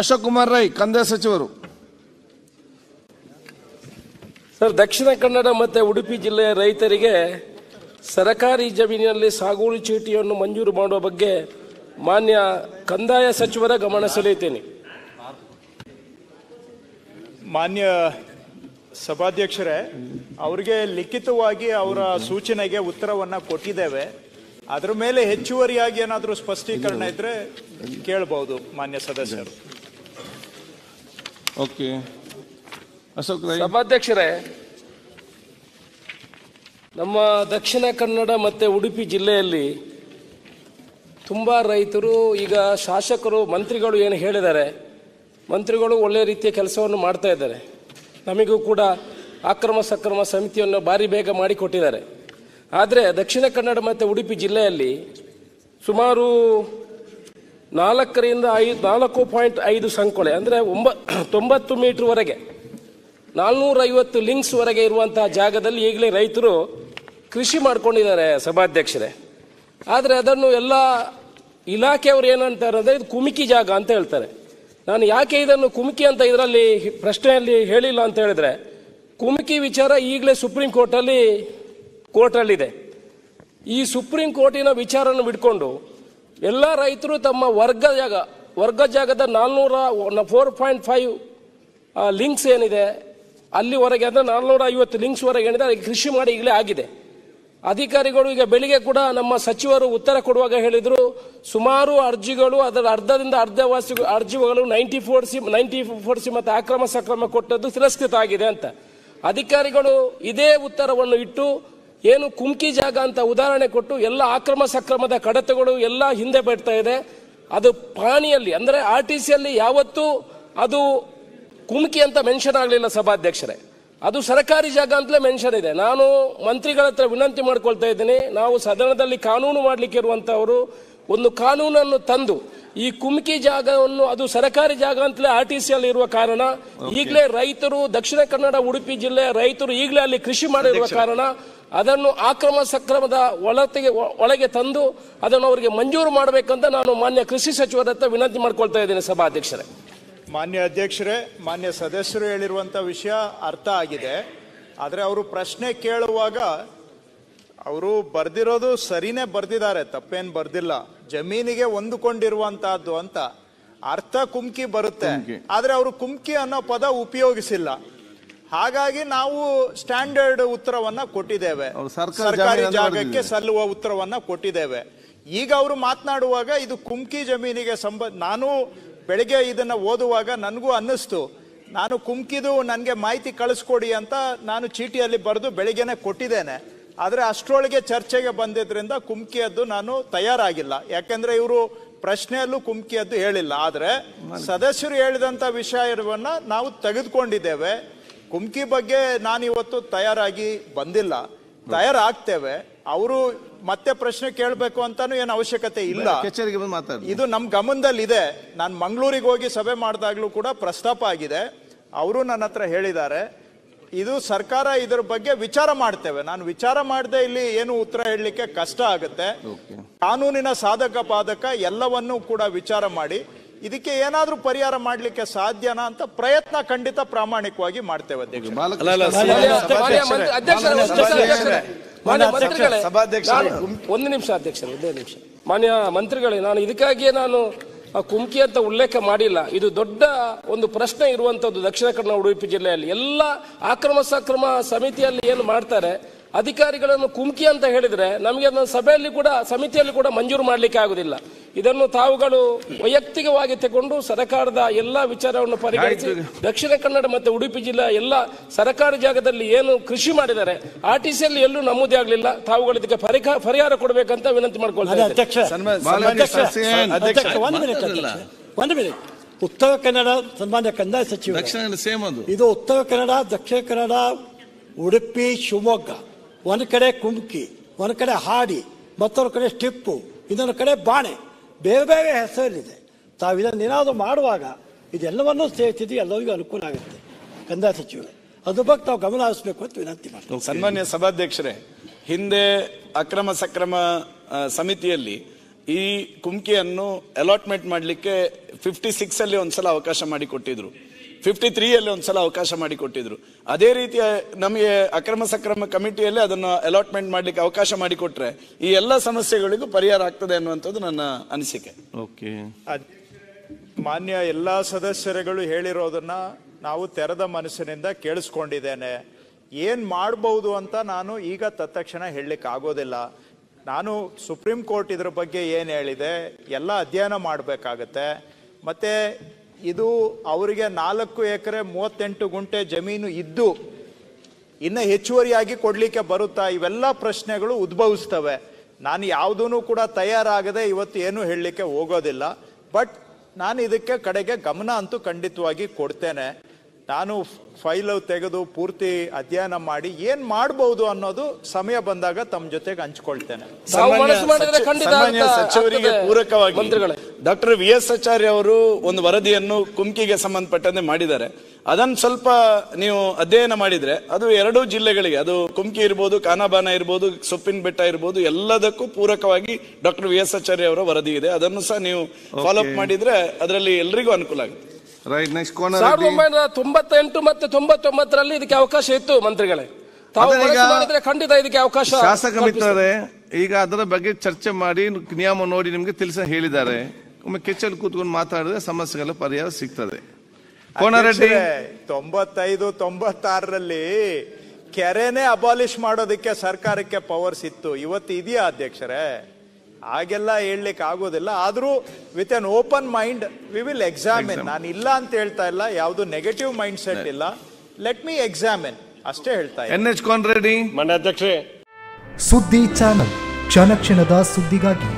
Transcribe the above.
ಅಶೋಕ್ ಕುಮಾರ್ ರೈ ಕಂದಾಯ ಸಚಿವರು ಸರ್ ದಕ್ಷಿಣ ಕನ್ನಡ ಮತ್ತು ಉಡುಪಿ ಜಿಲ್ಲೆಯ ರೈತರಿಗೆ ಸರಕಾರಿ ಜಮೀನಿನಲ್ಲಿ ಸಾಗುವಳಿ ಚೀಟಿಯನ್ನು ಮಂಜೂರು ಮಾಡುವ ಬಗ್ಗೆ ಮಾನ್ಯ ಕಂದಾಯ ಸಚಿವರ ಗಮನ ಸೆಳೆಯುತ್ತೇನೆ ಮಾನ್ಯ ಸಭಾಧ್ಯಕ್ಷರೇ ಅವರಿಗೆ ಲಿಖಿತವಾಗಿ ಅವರ ಸೂಚನೆಗೆ ಉತ್ತರವನ್ನು ಕೊಟ್ಟಿದ್ದೇವೆ ಅದರ ಮೇಲೆ ಹೆಚ್ಚುವರಿಯಾಗಿ ಏನಾದರೂ ಸ್ಪಷ್ಟೀಕರಣ ಇದ್ದರೆ ಕೇಳಬಹುದು ಮಾನ್ಯ ಸದಸ್ಯರು ಓಕೆ ಅಶೋಕ್ ರೈ ಸಭಾಧ್ಯಕ್ಷರೇ ನಮ್ಮ ದಕ್ಷಿಣ ಕನ್ನಡ ಮತ್ತು ಉಡುಪಿ ಜಿಲ್ಲೆಯಲ್ಲಿ ತುಂಬ ರೈತರು ಈಗ ಶಾಸಕರು ಮಂತ್ರಿಗಳು ಏನು ಹೇಳಿದ್ದಾರೆ ಮಂತ್ರಿಗಳು ಒಳ್ಳೆಯ ರೀತಿಯ ಕೆಲಸವನ್ನು ಮಾಡ್ತಾ ಇದ್ದಾರೆ ನಮಗೂ ಕೂಡ ಅಕ್ರಮ ಸಕ್ರಮ ಸಮಿತಿಯನ್ನು ಭಾರಿ ಬೇಗ ಮಾಡಿಕೊಟ್ಟಿದ್ದಾರೆ ಆದರೆ ದಕ್ಷಿಣ ಕನ್ನಡ ಮತ್ತು ಉಡುಪಿ ಜಿಲ್ಲೆಯಲ್ಲಿ ಸುಮಾರು ನಾಲ್ಕರಿಂದ ಐದು ನಾಲ್ಕು ಪಾಯಿಂಟ್ ಐದು ಸಂಕೊಳೆ ಅಂದರೆ ಒಂಬ ತೊಂಬತ್ತು ಮೀಟ್ರ್ವರೆಗೆ ನಾಲ್ನೂರೈವತ್ತು ಲಿಂಕ್ಸ್ವರೆಗೆ ಇರುವಂತಹ ಜಾಗದಲ್ಲಿ ಈಗಲೇ ರೈತರು ಕೃಷಿ ಮಾಡ್ಕೊಂಡಿದ್ದಾರೆ ಸಭಾಧ್ಯಕ್ಷರೇ ಆದರೆ ಅದನ್ನು ಎಲ್ಲ ಇಲಾಖೆಯವರು ಏನಂತಾರೆ ಅಂದರೆ ಇದು ಕುಮಿಕಿ ಜಾಗ ಅಂತ ಹೇಳ್ತಾರೆ ನಾನು ಯಾಕೆ ಇದನ್ನು ಕುಮಿಕಿ ಅಂತ ಇದರಲ್ಲಿ ಪ್ರಶ್ನೆಯಲ್ಲಿ ಹೇಳಿಲ್ಲ ಅಂತ ಹೇಳಿದ್ರೆ ಕುಮಿಕಿ ವಿಚಾರ ಈಗಲೇ ಸುಪ್ರೀಂ ಕೋರ್ಟಲ್ಲಿ ಕೋರ್ಟಲ್ಲಿದೆ ಈ ಸುಪ್ರೀಂ ಕೋರ್ಟಿನ ವಿಚಾರನ ಬಿಟ್ಕೊಂಡು ಎಲ್ಲ ರೈತರು ತಮ್ಮ ವರ್ಗ ಜಾಗ ವರ್ಗ ಜಾಗದ ನಾಲ್ನೂರ ಫೋರ್ ಪಾಯಿಂಟ್ ಫೈವ್ ಲಿಂಕ್ಸ್ ಏನಿದೆ ಅಲ್ಲಿವರೆಗೆ ಅಂದರೆ ನಾಲ್ನೂರ ಐವತ್ತು ವರೆಗೆ ಏನಿದೆ ಅದಕ್ಕೆ ಕೃಷಿ ಮಾಡಿ ಈಗಲೇ ಆಗಿದೆ ಅಧಿಕಾರಿಗಳು ಈಗ ಬೆಳಿಗ್ಗೆ ಕೂಡ ನಮ್ಮ ಸಚಿವರು ಉತ್ತರ ಕೊಡುವಾಗ ಹೇಳಿದರು ಸುಮಾರು ಅರ್ಜಿಗಳು ಅದರ ಅರ್ಧದಿಂದ ಅರ್ಧ ಅರ್ಜಿಗಳು ninety four C ninety four C ಮತ್ತು ಅಕ್ರಮ ಸಕ್ರಮ ಕೊಟ್ಟದ್ದು ತಿರಸ್ಕೃತ ಆಗಿದೆ ಅಂತ ಅಧಿಕಾರಿಗಳು ಇದೇ ಉತ್ತರವನ್ನು ಇಟ್ಟು ಏನು ಕುಮ್ಕಿ ಜಾಗ ಅಂತ ಉದಾಹರಣೆ ಕೊಟ್ಟು ಎಲ್ಲ ಆಕ್ರಮ ಸಕ್ರಮದ ಕಡತಗಳು ಎಲ್ಲ ಹಿಂದೆ ಬರ್ತಾ ಇದೆ ಅದು ಪ್ರಾಣಿಯಲ್ಲಿ ಅಂದರೆ ಆರ್ ಟಿ ಸಿಯಲ್ಲಿ ಯಾವತ್ತು ಅದು ಕುಮ್ಕಿ ಅಂತ ಮೆನ್ಷನ್ ಆಗಲಿಲ್ಲ ಸಭಾಧ್ಯಕ್ಷರೇ ಅದು ಸರ್ಕಾರಿ ಜಾಗ ಅಂತಲೇ ಮೆನ್ಷನ್ ಇದೆ ನಾನು ಮಂತ್ರಿಗಳ ಹತ್ರ ವಿನಂತಿ ಮಾಡ್ಕೊಳ್ತಾ ಇದ್ದೀನಿ ನಾವು ಸದನದಲ್ಲಿ ಕಾನೂನು ಮಾಡಲಿಕ್ಕೆ ಇರುವಂಥವರು ಒಂದು ಕಾನೂನನ್ನು ತಂದು ಈ ಕುಮ್ಕಿ ಜಾಗವನ್ನು ಅದು ಸರಕಾರಿ ಜಾಗ ಅಂತಲೇ ಆರ್ ಟಿ ಸಿ ಅಲ್ಲಿ ಇರುವ ಕಾರಣ ಈಗಲೇ ರೈತರು ದಕ್ಷಿಣ ಕನ್ನಡ ಉಡುಪಿ ಜಿಲ್ಲೆ ರೈತರು ಈಗಲೇ ಅಲ್ಲಿ ಕೃಷಿ ಮಾಡಿರುವ ಕಾರಣ ಅದನ್ನು ಆಕ್ರಮ ಸಕ್ರಮದ ಒಳತೆಗೆ ಒಳಗೆ ತಂದು ಅದನ್ನು ಅವರಿಗೆ ಮಂಜೂರು ಮಾಡಬೇಕಂತ ನಾನು ಮಾನ್ಯ ಕೃಷಿ ಸಚಿವರತ್ತ ವಿನಂತಿ ಮಾಡ್ಕೊಳ್ತಾ ಇದ್ದೇನೆ ಸಭಾಧ್ಯಕ್ಷರೇ ಮಾನ್ಯ ಅಧ್ಯಕ್ಷರೇ ಮಾನ್ಯ ಸದಸ್ಯರು ಹೇಳಿರುವಂಥ ವಿಷಯ ಅರ್ಥ ಆಗಿದೆ ಆದರೆ ಅವರು ಪ್ರಶ್ನೆ ಕೇಳುವಾಗ ಅವರು ಬರ್ದಿರೋದು ಸರಿನೇ ಬರ್ದಿದ್ದಾರೆ ತಪ್ಪೇನು ಬರ್ದಿಲ್ಲ ಜಮೀನಿಗೆ ಹೊಂದಿಕೊಂಡಿರುವಂತಹದ್ದು ಅಂತ ಅರ್ಥ ಕುಮ್ಕಿ ಬರುತ್ತೆ ಆದ್ರೆ ಅವರು ಕುಮ್ಕಿ ಅನ್ನೋ ಪದ ಉಪಯೋಗಿಸಿಲ್ಲ ಹಾಗಾಗಿ ನಾವು ಸ್ಟ್ಯಾಂಡರ್ಡ್ ಉತ್ತರವನ್ನ ಕೊಟ್ಟಿದ್ದೇವೆ ಸರ್ಕಾರಿ ಜಾಗಕ್ಕೆ ಸಲ್ಲುವ ಉತ್ತರವನ್ನ ಕೊಟ್ಟಿದ್ದೇವೆ ಈಗ ಅವರು ಮಾತನಾಡುವಾಗ ಇದು ಕುಮ್ಕಿ ಜಮೀನಿಗೆ ಸಂಬಂಧ ನಾನು ಬೆಳಿಗ್ಗೆ ಇದನ್ನ ಓದುವಾಗ ನನಗೂ ಅನ್ನಿಸ್ತು ನಾನು ಕುಮ್ಕಿದು ನನಗೆ ಮಾಹಿತಿ ಕಳಿಸ್ಕೊಡಿ ಅಂತ ನಾನು ಚೀಟಿಯಲ್ಲಿ ಬರೆದು ಬೆಳಿಗ್ಗೆನೆ ಕೊಟ್ಟಿದ್ದೇನೆ ಆದರೆ ಅಷ್ಟರೊಳಗೆ ಚರ್ಚೆಗೆ ಬಂದಿದ್ದರಿಂದ ಕುಮ್ಕಿಯದ್ದು ನಾನು ತಯಾರಾಗಿಲ್ಲ ಯಾಕೆಂದರೆ ಇವರು ಪ್ರಶ್ನೆಯಲ್ಲೂ ಕುಮ್ಕಿಯದ್ದು ಹೇಳಿಲ್ಲ ಆದರೆ ಸದಸ್ಯರು ಹೇಳಿದಂಥ ವಿಷಯವನ್ನು ನಾವು ತೆಗೆದುಕೊಂಡಿದ್ದೇವೆ ಕುಮ್ಕಿ ಬಗ್ಗೆ ನಾನು ಇವತ್ತು ತಯಾರಾಗಿ ಬಂದಿಲ್ಲ ತಯಾರಾಗ್ತೇವೆ ಅವರು ಮತ್ತೆ ಪ್ರಶ್ನೆ ಕೇಳಬೇಕು ಅಂತಾನು ಏನು ಅವಶ್ಯಕತೆ ಇಲ್ಲ ಇದು ನಮ್ಮ ಗಮನದಲ್ಲಿ ಇದೆ ನಾನು ಮಂಗಳೂರಿಗೆ ಹೋಗಿ ಸಭೆ ಮಾಡಿದಾಗ್ಲೂ ಕೂಡ ಪ್ರಸ್ತಾಪ ಆಗಿದೆ ಅವರು ನನ್ನ ಹತ್ರ ಹೇಳಿದ್ದಾರೆ ಇದು ಸರ್ಕಾರ ಇದರ ಬಗ್ಗೆ ವಿಚಾರ ಮಾಡ್ತೇವೆ ನಾನು ವಿಚಾರ ಮಾಡದೆ ಇಲ್ಲಿ ಏನು ಉತ್ತರ ಹೇಳಲಿಕ್ಕೆ ಕಷ್ಟ ಆಗುತ್ತೆ ಕಾನೂನಿನ ಸಾಧಕ ಬಾಧಕ ಎಲ್ಲವನ್ನೂ ಕೂಡ ವಿಚಾರ ಮಾಡಿ ಇದಕ್ಕೆ ಏನಾದ್ರೂ ಪರಿಹಾರ ಮಾಡಲಿಕ್ಕೆ ಸಾಧ್ಯನಾ ಅಂತ ಪ್ರಯತ್ನ ಖಂಡಿತ ಪ್ರಾಮಾಣಿಕವಾಗಿ ಮಾಡ್ತೇವೆ ಅಧ್ಯಕ್ಷ ಒಂದು ನಿಮಿಷ ಅಧ್ಯಕ್ಷ ಒಂದೇ ನಿಮಿಷ ಮಾನ್ಯ ಮಂತ್ರಿಗಳೇ ನಾನು ಇದಕ್ಕಾಗಿಯೇ ನಾನು ಆ ಕುಂಕಿ ಅಂತ ಉಲ್ಲೇಖ ಮಾಡಿಲ್ಲ ಇದು ದೊಡ್ಡ ಒಂದು ಪ್ರಶ್ನೆ ಇರುವಂಥದ್ದು ದಕ್ಷಿಣ ಕನ್ನಡ ಉಡುಪಿ ಜಿಲ್ಲೆಯಲ್ಲಿ ಎಲ್ಲ ಆಕ್ರಮ ಸಕ್ರಮ ಸಮಿತಿಯಲ್ಲಿ ಏನು ಮಾಡ್ತಾರೆ ಅಧಿಕಾರಿಗಳನ್ನು ಕುಂಕಿ ಅಂತ ಹೇಳಿದ್ರೆ ನಮಗೆ ಅದನ್ನು ಸಭೆಯಲ್ಲಿ ಕೂಡ ಸಮಿತಿಯಲ್ಲಿ ಕೂಡ ಮಂಜೂರು ಮಾಡಲಿಕ್ಕೆ ಆಗುದಿಲ್ಲ ಇದನ್ನು ತಾವುಗಳು ವೈಯಕ್ತಿಕವಾಗಿ ತಗೊಂಡು ಸರ್ಕಾರದ ಎಲ್ಲ ವಿಚಾರವನ್ನು ಪರಿಗಣಿಸಿ ದಕ್ಷಿಣ ಕನ್ನಡ ಮತ್ತು ಉಡುಪಿ ಜಿಲ್ಲಾ ಎಲ್ಲ ಸರ್ಕಾರಿ ಜಾಗದಲ್ಲಿ ಏನು ಕೃಷಿ ಮಾಡಿದ್ದಾರೆ ಆರ್ ಟಿ ಅಲ್ಲಿ ಎಲ್ಲೂ ನಮೂದಿ ಆಗಲಿಲ್ಲ ತಾವುಗಳು ಇದಕ್ಕೆ ಪರಿಹಾರ ಕೊಡಬೇಕಂತ ವಿನಂತಿ ಮಾಡ್ಕೊಳ್ತಾರೆ ಉತ್ತರ ಕನ್ನಡ ಸನ್ಮಾನ್ಯ ಕಂದಾಯ ಸಚಿವ ಇದು ಉತ್ತರ ಕನ್ನಡ ದಕ್ಷಿಣ ಕನ್ನಡ ಉಡುಪಿ ಶಿವಮೊಗ್ಗ ಒಂದು ಕಡೆ ಕುಮ್ಕಿ ಒಂದು ಕಡೆ ಹಾಡಿ ಮತ್ತೊಂದು ಕಡೆ ಸ್ಟಿಪ್ಪು ಇನ್ನೊಂದು ಕಡೆ ಬಾಣೆ ಬೇರೆ ಬೇರೆ ಇದನ್ನು ಏನಾದರೂ ಮಾಡುವಾಗ ಇದೆಲ್ಲವನ್ನೂ ಸೇರಿಸಿದ್ರೆ ಎಲ್ಲರಿಗೂ ಅನುಕೂಲ ಆಗುತ್ತೆ ಕಂದಾಯ ಸಚಿವರು ಅದ್ರ ಬಗ್ಗೆ ತಾವು ಗಮನ ಹರಿಸಬೇಕು ಅಂತ ವಿನಂತಿ ಮಾಡ್ತೀವಿ ಸನ್ಮಾನ್ಯ ಸಭಾಧ್ಯಕ್ಷರೇ ಹಿಂದೆ ಅಕ್ರಮ ಸಕ್ರಮ ಸಮಿತಿಯಲ್ಲಿ ಈ ಕುಮ್ಕಿಯನ್ನು ಅಲಾಟ್ಮೆಂಟ್ ಮಾಡಲಿಕ್ಕೆ ಫಿಫ್ಟಿ ಸಿಕ್ಸಲ್ಲಿ ಸಲ ಅವಕಾಶ ಮಾಡಿಕೊಟ್ಟಿದ್ರು ಫಿಫ್ಟಿ ತ್ರೀಯಲ್ಲಿ ಒಂದು ಸಲ ಅವಕಾಶ ಮಾಡಿಕೊಟ್ಟಿದ್ರು ಅದೇ ರೀತಿಯ ನಮಗೆ ಅಕ್ರಮ ಸಕ್ರಮ ಕಮಿಟಿಯಲ್ಲಿ ಅದನ್ನು ಅಲಾಟ್ಮೆಂಟ್ ಮಾಡಲಿಕ್ಕೆ ಅವಕಾಶ ಮಾಡಿಕೊಟ್ರೆ ಈ ಎಲ್ಲ ಸಮಸ್ಯೆಗಳಿಗೂ ಪರಿಹಾರ ಆಗ್ತದೆ ಅನ್ನುವಂಥದ್ದು ನನ್ನ ಅನಿಸಿಕೆ ಓಕೆ ಮಾನ್ಯ ಎಲ್ಲ ಸದಸ್ಯರುಗಳು ಹೇಳಿರೋದನ್ನ ನಾವು ತೆರೆದ ಮನಸ್ಸಿನಿಂದ ಕೇಳಿಸ್ಕೊಂಡಿದ್ದೇನೆ ಏನು ಮಾಡಬಹುದು ಅಂತ ನಾನು ಈಗ ತತ್ಕ್ಷಣ ಹೇಳಲಿಕ್ಕೆ ಆಗೋದಿಲ್ಲ ನಾನು ಸುಪ್ರೀಂ ಕೋರ್ಟ್ ಇದ್ರ ಬಗ್ಗೆ ಏನು ಹೇಳಿದೆ ಎಲ್ಲ ಅಧ್ಯಯನ ಮಾಡಬೇಕಾಗತ್ತೆ ಮತ್ತು ಇದು ಅವರಿಗೆ ನಾಲ್ಕು ಎಕರೆ ಮೂವತ್ತೆಂಟು ಗುಂಟೆ ಜಮೀನು ಇದ್ದು ಇನ್ನು ಹೆಚ್ಚುವರಿಯಾಗಿ ಕೊಡಲಿಕ್ಕೆ ಬರುತ್ತಾ ಇವೆಲ್ಲ ಪ್ರಶ್ನೆಗಳು ಉದ್ಭವಿಸ್ತವೆ ನಾನು ಯಾವುದೂ ಕೂಡ ತಯಾರಾಗದೆ ಇವತ್ತು ಏನೂ ಹೇಳಲಿಕ್ಕೆ ಹೋಗೋದಿಲ್ಲ ಬಟ್ ನಾನು ಇದಕ್ಕೆ ಕಡೆಗೆ ಗಮನ ಅಂತೂ ಖಂಡಿತವಾಗಿ ಕೊಡ್ತೇನೆ ನಾನು ಫೈಲು ತೆಗೆದು ಪೂರ್ತಿ ಅಧ್ಯಯನ ಮಾಡಿ ಏನ್ ಮಾಡಬಹುದು ಅನ್ನೋದು ಸಮಯ ಬಂದಾಗ ತಮ್ಮ ಜೊತೆಗೆ ಹಂಚಿಕೊಳ್ತೇನೆ ಸಚಿವರಿಗೆ ಪೂರಕವಾಗಿ ಡಾಕ್ಟರ್ ವಿ ಎಸ್ ಆಚಾರ್ಯ ಅವರು ಒಂದು ವರದಿಯನ್ನು ಕುಮ್ಕಿಗೆ ಸಂಬಂಧಪಟ್ಟಂತೆ ಮಾಡಿದ್ದಾರೆ ಅದನ್ನು ಸ್ವಲ್ಪ ನೀವು ಅಧ್ಯಯನ ಮಾಡಿದ್ರೆ ಅದು ಎರಡೂ ಜಿಲ್ಲೆಗಳಿಗೆ ಅದು ಕುಮ್ಕಿ ಇರ್ಬೋದು ಕಾನಾಬಾನ ಇರ್ಬೋದು ಸೊಪ್ಪಿನ ಬೆಟ್ಟ ಇರ್ಬೋದು ಎಲ್ಲದಕ್ಕೂ ಪೂರಕವಾಗಿ ಡಾಕ್ಟರ್ ವಿ ಎಸ್ ಆಚಾರ್ಯ ಅವರ ವರದಿ ಇದೆ ಅದನ್ನು ಸಹ ನೀವು ಫಾಲೋಅಪ್ ಮಾಡಿದ್ರೆ ಅದರಲ್ಲಿ ಎಲ್ರಿಗೂ ಅನುಕೂಲ ಆಗುತ್ತೆ ರೈಟ್ ನೆಕ್ಸ್ಟ್ ಕೋನರ್ ಸಾವಿರದ ಒಂಬೈನೂರ ತೊಂಬತ್ತೆಂಟು ಮತ್ತೆ ತೊಂಬತ್ತೊಂಬತ್ತರಲ್ಲಿ ಇದಕ್ಕೆ ಅವಕಾಶ ಇತ್ತು ಮಂತ್ರಿಗಳೇ ತಾವು ಖಂಡಿತ ಇದಕ್ಕೆ ಅವಕಾಶ ಶಾಸಕ ಮಿತ್ರರೇ ಈಗ ಅದರ ಬಗ್ಗೆ ಚರ್ಚೆ ಮಾಡಿ ನಿಯಮ ನೋಡಿ ನಿಮಗೆ ತಿಳಿಸ ಹೇಳಿದ್ದಾರೆ ಒಮ್ಮೆ ಕೆಚ್ಚಲ್ ಕೂತ್ಕೊಂಡು ಮಾತಾಡಿದ್ರೆ ಸಮಸ್ಯೆಗಳ ಪರಿಹಾರ ಸಿಗ್ತದೆ ಕೋನರೆಡ್ಡಿ ತೊಂಬತ್ತೈದು ತೊಂಬತ್ತಾರರಲ್ಲಿ ಕೆರೆನೆ ಅಬಾಲಿಷ್ ಮಾಡೋದಕ್ಕೆ ಸರ್ಕಾರಕ್ಕೆ ಪವರ್ಸ್ ಇತ್ತು ಇವತ್ತು ಇದೆಯಾ ಅಧ್ಯಕ್ಷರೇ ಹಾಗೆಲ್ಲ ಹೇಳಲಿಕ್ಕೆ ಆಗೋದಿಲ್ಲ ಆದರೂ with an open mind we will examine ನಾನು ಇಲ್ಲ ಅಂತ ಹೇಳ್ತಾ ಇಲ್ಲ ಯಾವುದು ನೆಗೆಟಿವ್ ಮೈಂಡ್ ಸೆಟ್ ಇಲ್ಲ ಲೆಟ್ ಮಿ ಎಕ್ಸಾಮಿನ್ ಅಷ್ಟೇ ಹೇಳ್ತಾ ಎನ್ ಎಚ್ ರೆಡಿ ಮನೆ ಅಧ್ಯಕ್ಷರೇ ಸುದ್ದಿ ಚಾನಲ್ ಕ್ಷಣ ಕ್ಷಣದ ಸುದ್ದಿಗಾಗಿ